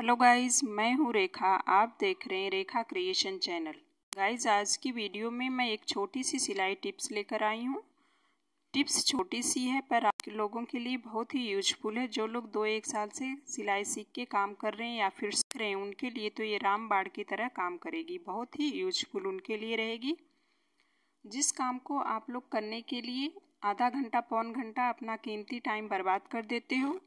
hello guys मैं हूँ रेखा आप देख रहे हैं रेखा क्रिएशन चैनल गाइस आज की वीडियो में मैं एक छोटी सी सिलाई टिप्स लेकर आई हूँ टिप्स छोटी सी है पर आप लोगों के लिए बहुत ही यूजफुल है जो लोग दो एक साल से सिलाई सीख के काम कर रहे हैं या फिर सीख रहे हैं उनके लिए तो ये राम बाढ़ की तरह काम करेगी बहुत ही यूजफुल उनके लिए रहेगी जिस काम को आप लोग करने के लिए आधा घंटा पौन घंटा अपना कीमती टाइम बर्बाद कर देते हो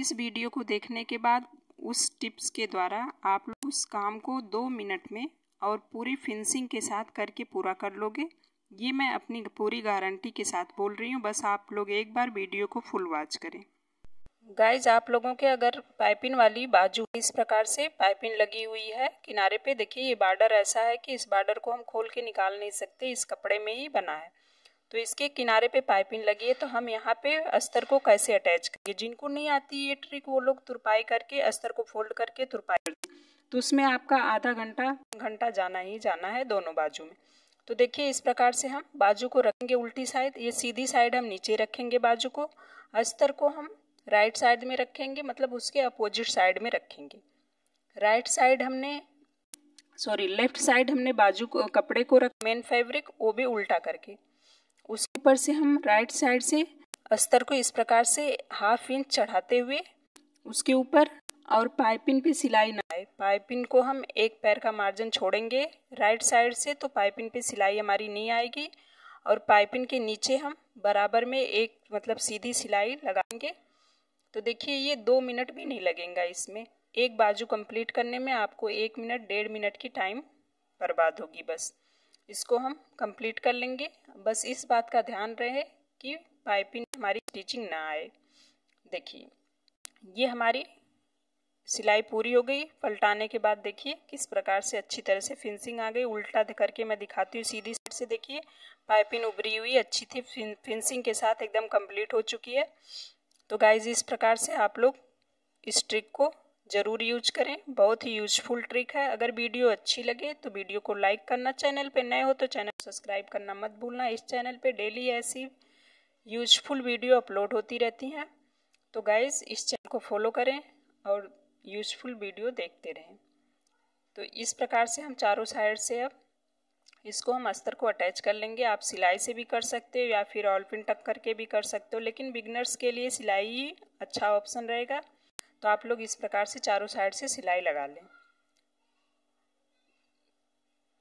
इस वीडियो को देखने के बाद उस टिप्स के द्वारा आप लोग उस काम को दो मिनट में और पूरी फिनिशिंग के साथ करके पूरा कर लोगे ये मैं अपनी पूरी गारंटी के साथ बोल रही हूँ बस आप लोग एक बार वीडियो को फुल वॉच करें गाइज आप लोगों के अगर पाइपिंग वाली बाजू इस प्रकार से पाइपिंग लगी हुई है किनारे पे देखिए ये बार्डर ऐसा है कि इस बार्डर को हम खोल के निकाल नहीं सकते इस कपड़े में ही बना है तो इसके किनारे पे पाइपिंग लगी है तो हम यहाँ पे अस्तर को कैसे अटैच करेंगे जिनको नहीं आती ये ट्रिक वो लोग तुरपाई करके अस्तर को फोल्ड करके तुरपाई कर तो उसमें आपका आधा घंटा घंटा जाना ही जाना है दोनों बाजू में तो देखिए इस प्रकार से हम बाजू को रखेंगे उल्टी साइड ये सीधी साइड हम नीचे रखेंगे बाजू को अस्तर को हम राइट साइड में रखेंगे मतलब उसके अपोजिट साइड में रखेंगे राइट साइड हमने सॉरी लेफ्ट साइड हमने बाजू को कपड़े को रख मेन फैब्रिक वो भी उल्टा करके उसके ऊपर से हम राइट साइड से अस्तर को इस प्रकार से हाफ इंच चढ़ाते हुए उसके ऊपर और पाइपिन पे सिलाई ना आए पाइपिन को हम एक पैर का मार्जिन छोड़ेंगे राइट साइड से तो पाइपिन पे सिलाई हमारी नहीं आएगी और पाइपिन के नीचे हम बराबर में एक मतलब सीधी सिलाई लगाएंगे तो देखिए ये दो मिनट भी नहीं लगेगा इसमें एक बाजू कंप्लीट करने में आपको एक मिनट डेढ़ मिनट की टाइम बर्बाद होगी बस इसको हम कंप्लीट कर लेंगे बस इस बात का ध्यान रहे कि पाइपिंग हमारी स्टिचिंग ना आए देखिए ये हमारी सिलाई पूरी हो गई पलटाने के बाद देखिए किस प्रकार से अच्छी तरह से फिनिशिंग आ गई उल्टा करके मैं दिखाती हूँ सीधी साइड से देखिए पाइपिंग उभरी हुई अच्छी थी फिनिशिंग के साथ एकदम कंप्लीट हो चुकी है तो गाइज इस प्रकार से आप लोग इस ट्रिक को ज़रूर यूज करें बहुत ही यूजफुल ट्रिक है अगर वीडियो अच्छी लगे तो वीडियो को लाइक करना चैनल पे नए हो तो चैनल सब्सक्राइब करना मत भूलना इस चैनल पे डेली ऐसी यूजफुल वीडियो अपलोड होती रहती हैं तो गाइज इस चैनल को फॉलो करें और यूजफुल वीडियो देखते रहें तो इस प्रकार से हम चारों साइड से अब इसको हम अस्तर को अटैच कर लेंगे आप सिलाई से भी कर सकते हो या फिर ऑल पिन टक करके भी कर सकते हो लेकिन बिगनर्स के लिए सिलाई अच्छा ऑप्शन रहेगा तो आप लोग इस प्रकार से चारों साइड से सिलाई लगा लें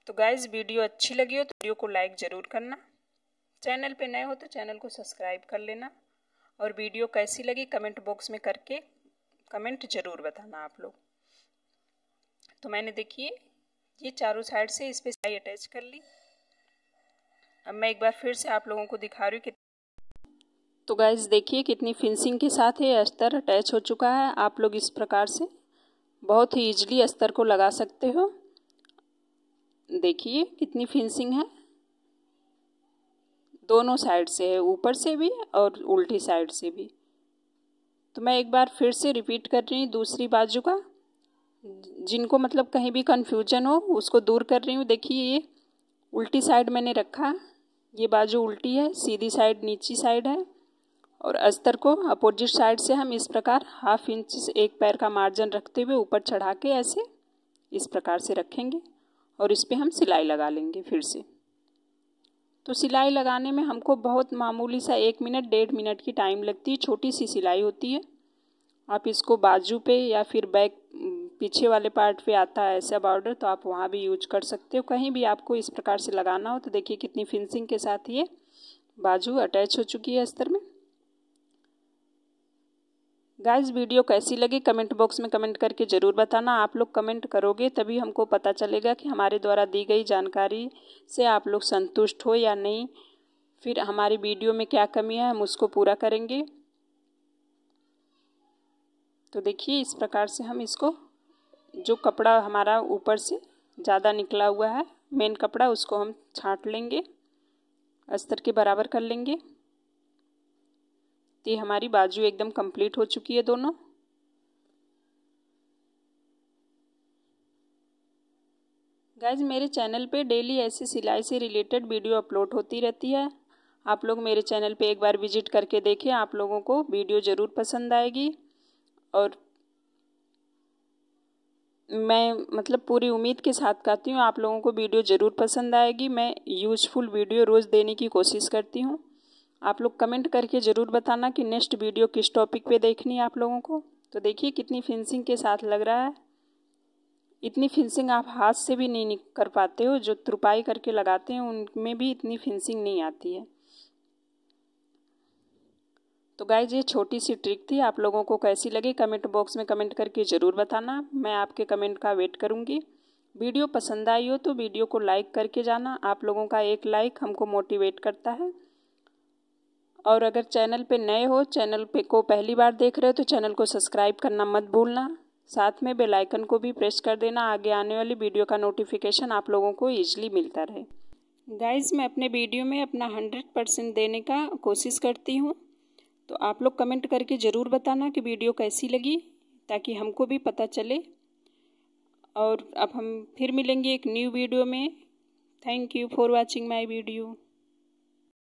तो गाइज वीडियो अच्छी लगी हो तो वीडियो को लाइक ज़रूर करना चैनल पे नए हो तो चैनल को सब्सक्राइब कर लेना और वीडियो कैसी लगी कमेंट बॉक्स में करके कमेंट ज़रूर बताना आप लोग तो मैंने देखिए ये चारों साइड से इस पर सिलाई अटैच कर ली अब मैं एक बार फिर से आप लोगों को दिखा रही हूँ कि तो गैस देखिए कितनी फिनिशिंग के साथ ये अस्तर अटैच हो चुका है आप लोग इस प्रकार से बहुत ही ईजली अस्तर को लगा सकते हो देखिए कितनी फिनिशिंग है दोनों साइड से है ऊपर से भी और उल्टी साइड से भी तो मैं एक बार फिर से रिपीट कर रही हूँ दूसरी बाजू का जिनको मतलब कहीं भी कन्फ्यूजन हो उसको दूर कर रही हूँ देखिए ये उल्टी साइड मैंने रखा ये बाजू उल्टी है सीधी साइड नीची साइड है और अस्तर को अपोजिट साइड से हम इस प्रकार हाफ इंच से एक पैर का मार्जिन रखते हुए ऊपर चढ़ा के ऐसे इस प्रकार से रखेंगे और इस पर हम सिलाई लगा लेंगे फिर से तो सिलाई लगाने में हमको बहुत मामूली सा एक मिनट डेढ़ मिनट की टाइम लगती है छोटी सी सिलाई होती है आप इसको बाजू पे या फिर बैक पीछे वाले पार्ट पे आता है ऐसा बॉर्डर तो आप वहाँ भी यूज कर सकते हो कहीं भी आपको इस प्रकार से लगाना हो तो देखिए कितनी फिनिशिंग के साथ ये बाजू अटैच हो चुकी है अस्तर में गाइज वीडियो कैसी लगी कमेंट बॉक्स में कमेंट करके ज़रूर बताना आप लोग कमेंट करोगे तभी हमको पता चलेगा कि हमारे द्वारा दी गई जानकारी से आप लोग संतुष्ट हो या नहीं फिर हमारी वीडियो में क्या कमी है हम उसको पूरा करेंगे तो देखिए इस प्रकार से हम इसको जो कपड़ा हमारा ऊपर से ज़्यादा निकला हुआ है मेन कपड़ा उसको हम छाँट लेंगे अस्तर के बराबर कर लेंगे तो ये हमारी बाजू एकदम कंप्लीट हो चुकी है दोनों गाइज मेरे चैनल पे डेली ऐसी सिलाई से रिलेटेड वीडियो अपलोड होती रहती है आप लोग मेरे चैनल पे एक बार विजिट करके देखें आप लोगों को वीडियो ज़रूर पसंद आएगी और मैं मतलब पूरी उम्मीद के साथ कहती हूँ आप लोगों को वीडियो ज़रूर पसंद आएगी मैं यूज़फुल वीडियो रोज़ देने की कोशिश करती हूँ आप लोग कमेंट करके ज़रूर बताना कि नेक्स्ट वीडियो किस टॉपिक पे देखनी है आप लोगों को तो देखिए कितनी फिनिशिंग के साथ लग रहा है इतनी फिनिशिंग आप हाथ से भी नहीं कर पाते हो जो तुरपाई करके लगाते हैं उनमें भी इतनी फिनिशिंग नहीं आती है तो गाइज ये छोटी सी ट्रिक थी आप लोगों को कैसी लगी कमेंट बॉक्स में कमेंट करके ज़रूर बताना मैं आपके कमेंट का वेट करूँगी वीडियो पसंद आई हो तो वीडियो को लाइक करके जाना आप लोगों का एक लाइक हमको मोटिवेट करता है और अगर चैनल पे नए हो चैनल पे को पहली बार देख रहे हो तो चैनल को सब्सक्राइब करना मत भूलना साथ में बेल आइकन को भी प्रेस कर देना आगे आने वाली वीडियो का नोटिफिकेशन आप लोगों को ईजिली मिलता रहे गाइज मैं अपने वीडियो में अपना हंड्रेड परसेंट देने का कोशिश करती हूँ तो आप लोग कमेंट करके ज़रूर बताना कि वीडियो कैसी लगी ताकि हमको भी पता चले और अब हम फिर मिलेंगे एक न्यू वीडियो में thank you for watching my video